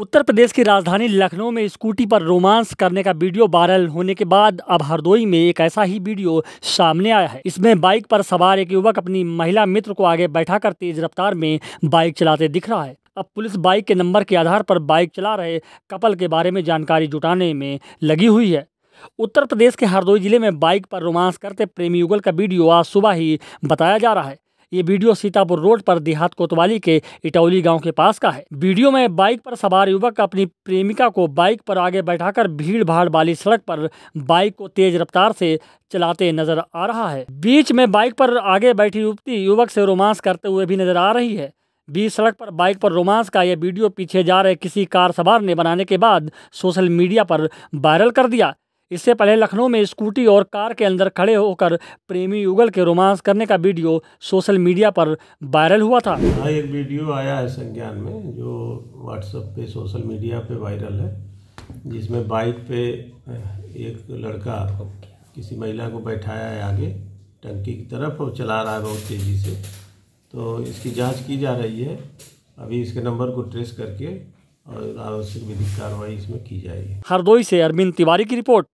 उत्तर प्रदेश की राजधानी लखनऊ में स्कूटी पर रोमांस करने का वीडियो वायरल होने के बाद अब हरदोई में एक ऐसा ही वीडियो सामने आया है इसमें बाइक पर सवार एक युवक अपनी महिला मित्र को आगे बैठाकर तेज रफ्तार में बाइक चलाते दिख रहा है अब पुलिस बाइक के नंबर के आधार पर बाइक चला रहे कपल के बारे में जानकारी जुटाने में लगी हुई है उत्तर प्रदेश के हरदोई जिले में बाइक पर रोमांस करते प्रेमी युगल का वीडियो आज सुबह ही बताया जा रहा है ये वीडियो सीतापुर रोड पर देहात कोतवाली के इटौली गाँव के पास का है वीडियो में बाइक पर सवार युवक अपनी प्रेमिका को बाइक पर आगे बैठाकर भीड़ भाड़ वाली सड़क पर बाइक को तेज रफ्तार से चलाते नजर आ रहा है बीच में बाइक पर आगे बैठी युवती युवक से रोमांस करते हुए भी नजर आ रही है बीच सड़क पर बाइक पर रोमांस का यह वीडियो पीछे जा रहे किसी कार सवार ने बनाने के बाद सोशल मीडिया पर वायरल कर दिया इससे पहले लखनऊ में स्कूटी और कार के अंदर खड़े होकर प्रेमी युगल के रोमांस करने का वीडियो सोशल मीडिया पर वायरल हुआ था हाँ, एक वीडियो आया है संज्ञान में जो व्हाट्सएप पे सोशल मीडिया पे वायरल है जिसमें बाइक पे एक लड़का किसी महिला को बैठाया है आगे टंकी की तरफ और चला रहा है बहुत तेज़ी से तो इसकी जाँच की जा रही है अभी इसके नंबर को ट्रेस करके और आवश्यक विधिक कार्रवाई इसमें की जाएगी हरदोई से अरविंद तिवारी की रिपोर्ट